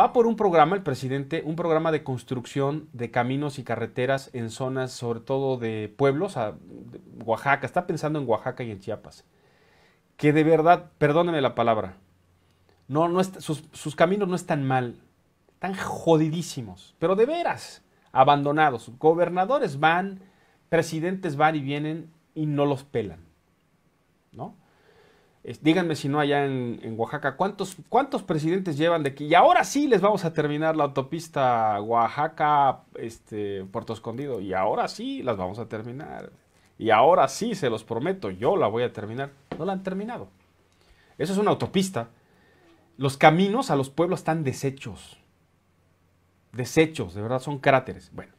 va por un programa, el presidente, un programa de construcción de caminos y carreteras en zonas, sobre todo de pueblos, a Oaxaca, está pensando en Oaxaca y en Chiapas, que de verdad, perdónenme la palabra, no, no sus, sus, caminos no están mal, están jodidísimos, pero de veras, abandonados. Gobernadores van, presidentes van y vienen y no los pelan, ¿no? díganme si no allá en, Oaxaca, ¿cuántos, ¿cuántos presidentes llevan de aquí? Y ahora sí les vamos a terminar la autopista Oaxaca, este, Puerto Escondido. Y ahora sí las vamos a terminar. Y ahora sí, se los prometo, yo la voy a terminar. No la han terminado. Eso es una autopista. Los caminos a los pueblos están deshechos. Desechos, de verdad, son cráteres. Bueno.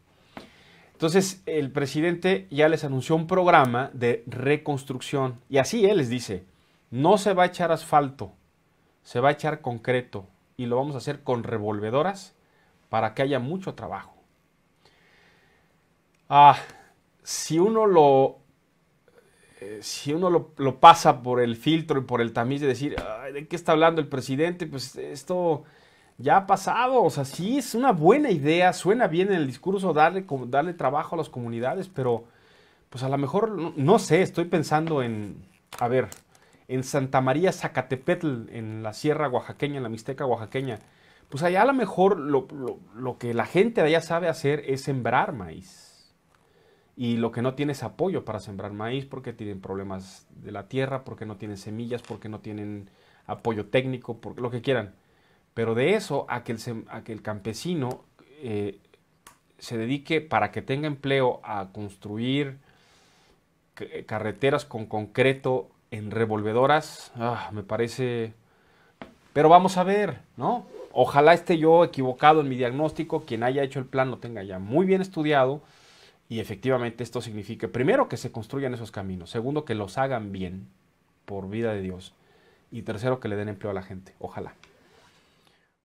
Entonces, el presidente ya les anunció un programa de reconstrucción. Y así él les dice, no se va a echar asfalto, se va a echar concreto y lo vamos a hacer con revolvedoras para que haya mucho trabajo. Ah, si uno lo eh, si uno lo, pasa por el filtro y por el tamiz de decir, ¿de qué está hablando el presidente? Pues esto ya ha pasado. O sea, sí es una buena idea, suena bien en el discurso darle, darle trabajo a las comunidades, pero pues a lo mejor, no, no sé, estoy pensando en, a ver, en Santa María Zacatepetl, en la Sierra Oaxaqueña, en la Mixteca Oaxaqueña. Pues allá a lo mejor lo, que la gente de allá sabe hacer es sembrar maíz. Y lo que no tiene es apoyo para sembrar maíz porque tienen problemas de la tierra, porque no tienen semillas, porque no tienen apoyo técnico, lo que quieran. Pero de eso a que el, campesino eh, se dedique para que tenga empleo a construir eh, carreteras con concreto en revolvedoras, ah, me parece... Pero vamos a ver, ¿no? Ojalá esté yo equivocado en mi diagnóstico, quien haya hecho el plan lo tenga ya muy bien estudiado y efectivamente esto significa, primero, que se construyan esos caminos, segundo, que los hagan bien, por vida de Dios, y tercero, que le den empleo a la gente, ojalá.